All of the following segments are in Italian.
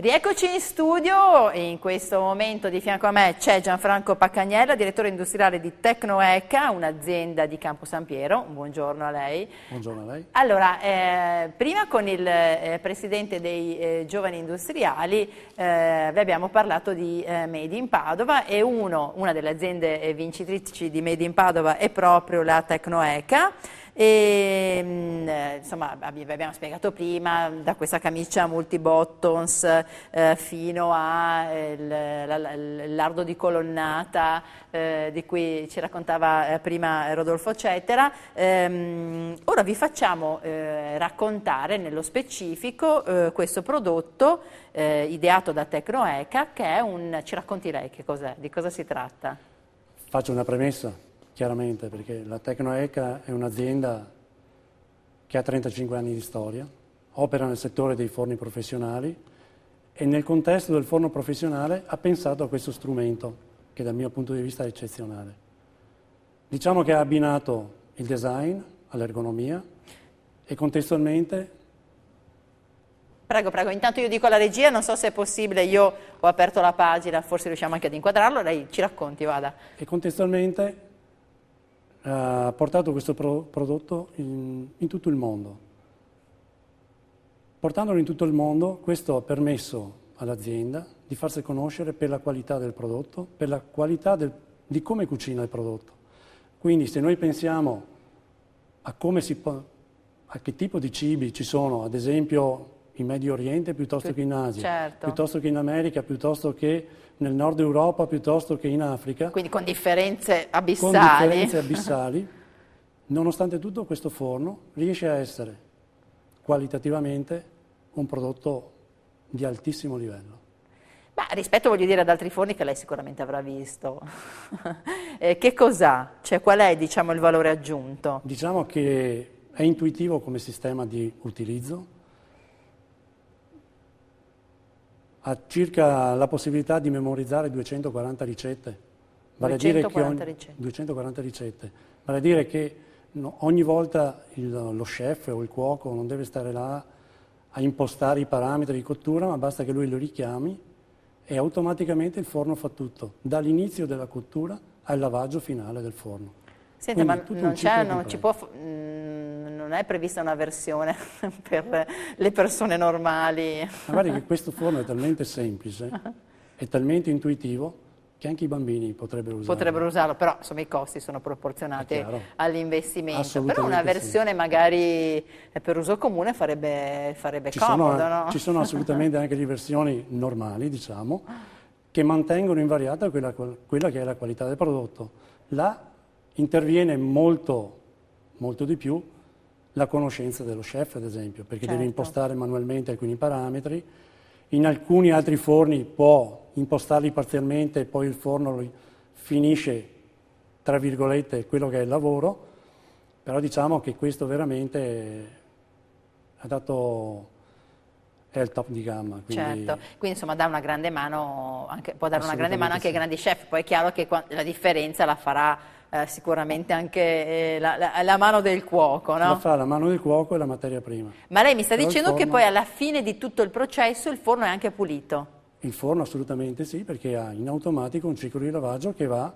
Rieccoci in studio e in questo momento di fianco a me c'è Gianfranco Paccagnella, direttore industriale di Tecnoeca, un'azienda di Campo San Piero. Buongiorno a lei. Buongiorno a lei. Allora, eh, prima con il eh, presidente dei eh, giovani industriali eh, vi abbiamo parlato di eh, Made in Padova e uno, una delle aziende eh, vincitrici di Made in Padova è proprio la Tecnoeca. E, ehm, insomma, abbiamo spiegato prima, da questa camicia multi buttons eh, fino al eh, lardo di colonnata eh, di cui ci raccontava eh, prima Rodolfo Cetera. Ehm, ora vi facciamo eh, raccontare nello specifico eh, questo prodotto ideato da Tecnoeca che è un... ci racconti lei che cos'è, di cosa si tratta? Faccio una premessa? chiaramente, perché la Tecnoeca è un'azienda che ha 35 anni di storia, opera nel settore dei forni professionali e nel contesto del forno professionale ha pensato a questo strumento che dal mio punto di vista è eccezionale. Diciamo che ha abbinato il design all'ergonomia e contestualmente... Prego, prego, intanto io dico alla regia, non so se è possibile, io ho aperto la pagina, forse riusciamo anche ad inquadrarlo, lei ci racconti, vada. E contestualmente eh, ha portato questo pro prodotto in, in tutto il mondo. Portandolo in tutto il mondo, questo ha permesso all'azienda di farsi conoscere per la qualità del prodotto, per la qualità del, di come cucina il prodotto. Quindi se noi pensiamo a, si, a che tipo di cibi ci sono, ad esempio in Medio Oriente piuttosto che in Asia, certo. piuttosto che in America, piuttosto che nel nord Europa, piuttosto che in Africa. Quindi con differenze abissali. Con differenze abissali. Nonostante tutto questo forno riesce a essere qualitativamente un prodotto di altissimo livello. Ma rispetto voglio dire ad altri forni che lei sicuramente avrà visto, eh, che cos'ha? Cioè, qual è diciamo, il valore aggiunto? Diciamo che è intuitivo come sistema di utilizzo, ha circa la possibilità di memorizzare 240 ricette. Vale 240, ogni, ricette. 240 ricette. Vale a dire che no, ogni volta il, lo chef o il cuoco non deve stare là a impostare i parametri di cottura, ma basta che lui lo richiami e automaticamente il forno fa tutto, dall'inizio della cottura al lavaggio finale del forno. Senta, ma non, c'è, non, ci può, mh, mm, non, è prevista una versione per le persone normali? Ma guarda che questo forno è talmente semplice, è talmente intuitivo, che anche i bambini potrebbero usarlo. Potrebbero usarlo, però insomma, i costi sono proporzionati all'investimento. Però una versione sì. magari eh, per uso comune farebbe, farebbe ci comodo, sono, no? Ci sono assolutamente anche le versioni normali, diciamo, che mantengono invariata quella, quella che è la qualità del prodotto. La interviene molto, molto di più la conoscenza dello chef, ad esempio, perché certo. deve impostare manualmente alcuni parametri. In alcuni altri forni può impostarli parzialmente e poi il forno finisce, tra virgolette, quello che è il lavoro, però diciamo che questo veramente ha dato è il top di gamma. Quindi... Certo, quindi insomma dà una grande mano, anche, può dare una grande mano anche ai grandi chef, poi è chiaro che la differenza la farà eh, sicuramente anche eh, la, la, la, mano del cuoco, no? La farà la mano del cuoco e la materia prima. Ma lei mi sta Però dicendo forno... che poi alla fine di tutto il processo il forno è anche pulito? Il forno assolutamente sì, perché ha in automatico un ciclo di lavaggio che va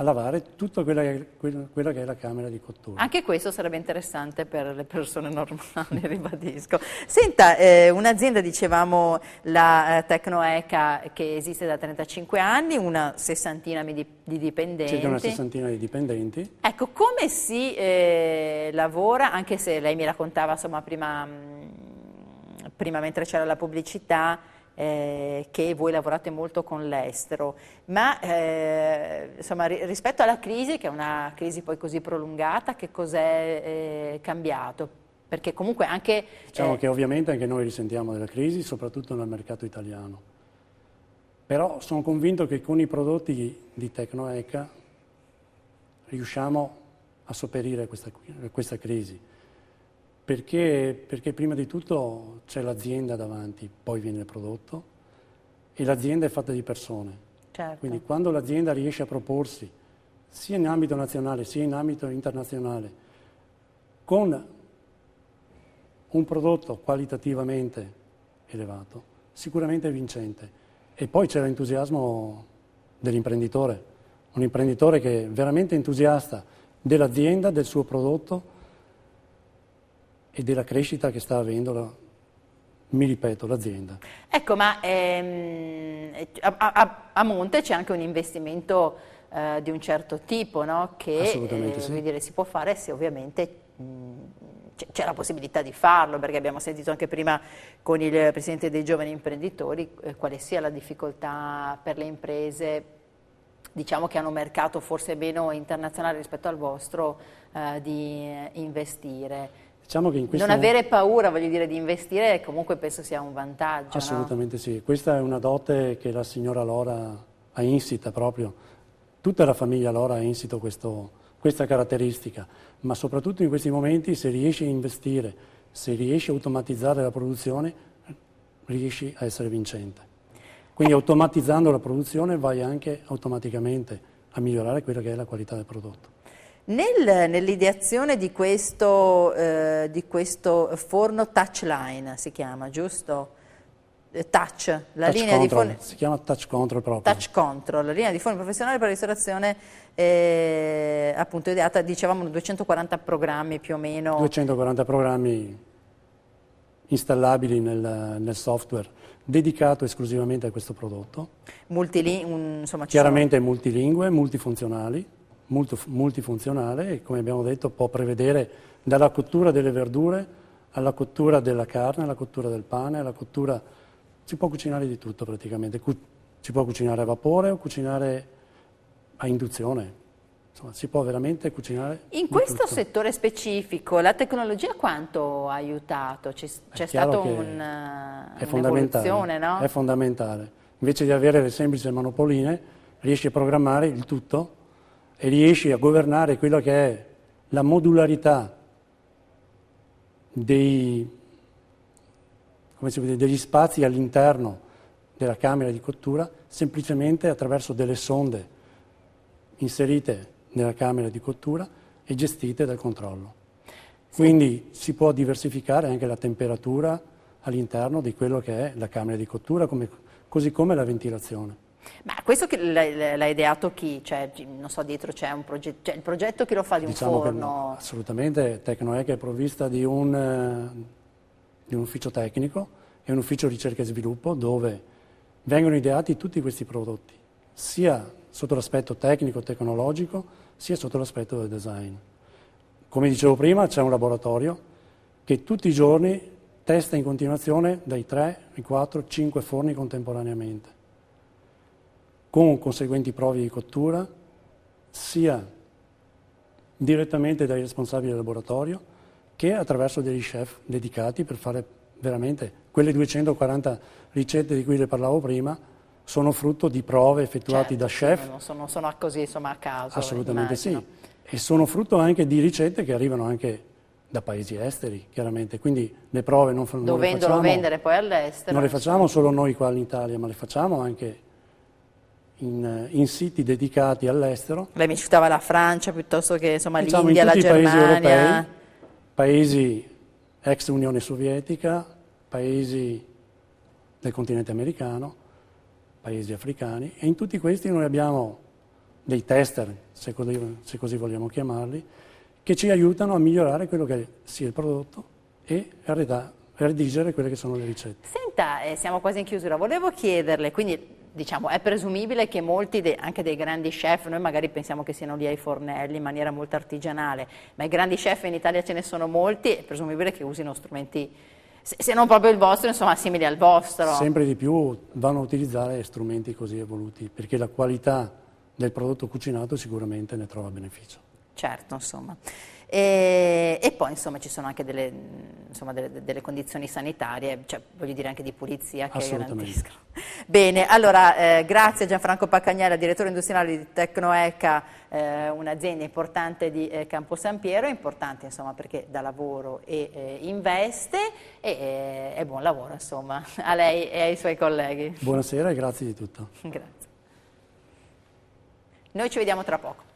a lavare tutta quella che, quella che, è la camera di cottura. Anche questo sarebbe interessante per le persone normali, ribadisco. Senta, eh, un'azienda, dicevamo, la eh, Tecnoeca, che esiste da 35 anni, una sessantina di, di dipendenti. Circa una sessantina di dipendenti. Ecco, come si eh, lavora, anche se lei mi raccontava, insomma, prima, mh, mm, prima mentre c'era la pubblicità, eh, che voi lavorate molto con l'estero, ma eh, insomma, rispetto alla crisi, che è una crisi poi così prolungata, che cos'è eh, cambiato? Perché comunque anche... Diciamo eh, che ovviamente anche noi risentiamo della crisi, soprattutto nel mercato italiano, però sono convinto che con i prodotti di Tecnoeca riusciamo a sopperire questa, a questa crisi. Perché, perché prima di tutto c'è l'azienda davanti, poi viene il prodotto e l'azienda è fatta di persone. Certo. Quindi quando l'azienda riesce a proporsi, sia in ambito nazionale sia in ambito internazionale, con un prodotto qualitativamente elevato, sicuramente è vincente. E poi c'è l'entusiasmo dell'imprenditore, un imprenditore che è veramente entusiasta dell'azienda, del suo prodotto e della crescita che sta avendo la, mi ripeto, l'azienda. Ecco, ma ehm, a, a, a, monte c'è anche un investimento eh, di un certo tipo, no? che eh, sì. dire, si può fare se ovviamente mh, c'è la possibilità di farlo, perché abbiamo sentito anche prima con il Presidente dei Giovani Imprenditori eh, quale sia la difficoltà per le imprese diciamo che hanno un mercato forse meno internazionale rispetto al vostro eh, di eh, investire. Diciamo che in questo... Non avere paura, voglio dire, di investire comunque penso sia un vantaggio. Assolutamente no? sì, questa è una dote che la signora Lora ha insita proprio, tutta la famiglia Lora ha insito questo, questa caratteristica, ma soprattutto in questi momenti se riesci a investire, se riesci a automatizzare la produzione, riesci a essere vincente. Quindi automatizzando la produzione vai anche automaticamente a migliorare quella che è la qualità del prodotto. Nel, nell'ideazione di, eh, di questo, forno touchline si chiama, giusto? Eh, touch, la touch linea control, di forno. Si chiama touch control proprio. Touch control, la linea di forno professionale per la ristorazione eh, appunto ideata, dicevamo, 240 programmi più o meno. 240 programmi installabili nel, nel software dedicato esclusivamente a questo prodotto. Multiling- un, insomma, Chiaramente sono... multilingue, multifunzionali molto multifunzionale e come abbiamo detto può prevedere dalla cottura delle verdure alla cottura della carne, alla cottura del pane, alla cottura... si può cucinare di tutto praticamente, si può cucinare a vapore o cucinare a induzione. Insomma, si può veramente cucinare. In questo tutto. settore specifico la tecnologia quanto ha aiutato? C'è, c'è stata un, un'evoluzione, no? È fondamentale. Invece di avere le semplici manopoline, riesci a programmare il tutto e riesci a governare quella che è la modularità dei, dice, degli spazi all'interno della camera di cottura semplicemente attraverso delle sonde inserite nella camera di cottura e gestite dal controllo. Sì. Quindi si può diversificare anche la temperatura all'interno di quello che è la camera di cottura, come, così come la ventilazione. Ma questo l'ha ideato chi? Cioè, non so, dietro c'è un progetto, cioè, il progetto chi lo fa di diciamo un forno? No, assolutamente, Tecnoec è provvista di un, di un ufficio tecnico e un ufficio ricerca e sviluppo dove vengono ideati tutti questi prodotti, sia sotto l'aspetto tecnico, tecnologico, sia sotto l'aspetto del design. Come dicevo prima, c'è un laboratorio che tutti i giorni testa in continuazione dai 3, 4, 5 forni contemporaneamente con conseguenti prove di cottura, sia direttamente dai responsabili del laboratorio che attraverso degli chef dedicati per fare veramente quelle 240 ricette di cui le parlavo prima sono frutto di prove effettuate certo, da chef. Non sono, sono così insomma a caso. Assolutamente immagino. sì. E sono frutto anche di ricette che arrivano anche da paesi esteri, chiaramente. Quindi le prove non, Dovendolo non le facciamo... vendere poi all'estero. Non le facciamo solo noi qua in Italia, ma le facciamo anche in, in, siti dedicati all'estero. Lei mi citava la Francia piuttosto che insomma, diciamo, l'India, in tutti la Germania. Paesi, europei, paesi ex Unione Sovietica, paesi del continente americano, paesi africani e in tutti questi noi abbiamo dei tester, se così, se così vogliamo chiamarli, che ci aiutano a migliorare quello che sia il prodotto e a redigere quelle che sono le ricette. Senta, eh, siamo quasi in chiusura, volevo chiederle, quindi diciamo, è presumibile che molti, de, anche dei grandi chef, noi magari pensiamo che siano lì ai fornelli in maniera molto artigianale, ma i grandi chef in Italia ce ne sono molti, è presumibile che usino strumenti se non proprio il vostro, insomma, simili al vostro. Sempre di più vanno a utilizzare strumenti così evoluti, perché la qualità del prodotto cucinato sicuramente ne trova beneficio. Certo, insomma. E, e poi insomma ci sono anche delle, insomma, delle, delle, condizioni sanitarie, cioè, voglio dire anche di pulizia che garantiscono. Bene, allora eh, grazie Gianfranco Paccagnella, direttore industriale di Tecnoeca, eh, un'azienda importante di eh, Campo San Piero, importante insomma perché dà lavoro e eh, investe e, eh, e, buon lavoro insomma a lei e ai suoi colleghi. Buonasera e grazie di tutto. grazie. Noi ci vediamo tra poco.